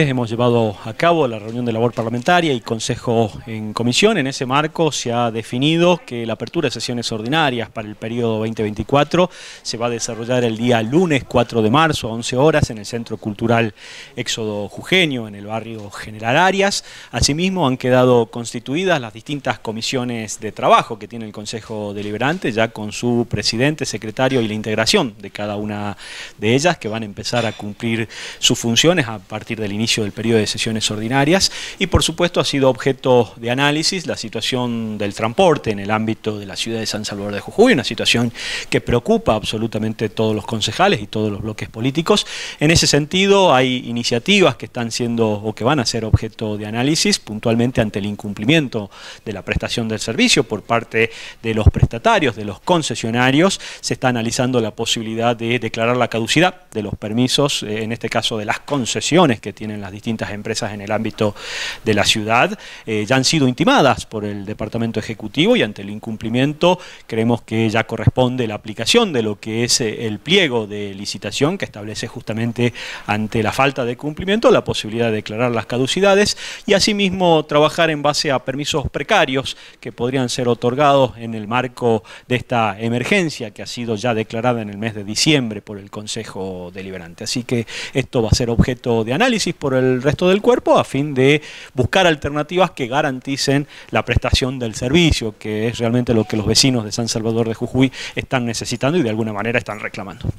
Hemos llevado a cabo la reunión de labor parlamentaria y consejo en comisión. En ese marco se ha definido que la apertura de sesiones ordinarias para el periodo 2024 se va a desarrollar el día lunes 4 de marzo a 11 horas en el Centro Cultural Éxodo Jujeño, en el barrio General Arias. Asimismo han quedado constituidas las distintas comisiones de trabajo que tiene el Consejo Deliberante, ya con su presidente, secretario y la integración de cada una de ellas, que van a empezar a cumplir sus funciones a partir del inicio inicio del periodo de sesiones ordinarias y por supuesto ha sido objeto de análisis la situación del transporte en el ámbito de la ciudad de San Salvador de Jujuy, una situación que preocupa absolutamente todos los concejales y todos los bloques políticos. En ese sentido hay iniciativas que están siendo o que van a ser objeto de análisis puntualmente ante el incumplimiento de la prestación del servicio por parte de los prestatarios, de los concesionarios, se está analizando la posibilidad de declarar la caducidad de los permisos, eh, en este caso de las concesiones que tienen en las distintas empresas en el ámbito de la ciudad, eh, ya han sido intimadas por el Departamento Ejecutivo y ante el incumplimiento creemos que ya corresponde la aplicación de lo que es eh, el pliego de licitación que establece justamente ante la falta de cumplimiento la posibilidad de declarar las caducidades y asimismo trabajar en base a permisos precarios que podrían ser otorgados en el marco de esta emergencia que ha sido ya declarada en el mes de diciembre por el Consejo Deliberante. Así que esto va a ser objeto de análisis por el resto del cuerpo a fin de buscar alternativas que garanticen la prestación del servicio, que es realmente lo que los vecinos de San Salvador de Jujuy están necesitando y de alguna manera están reclamando.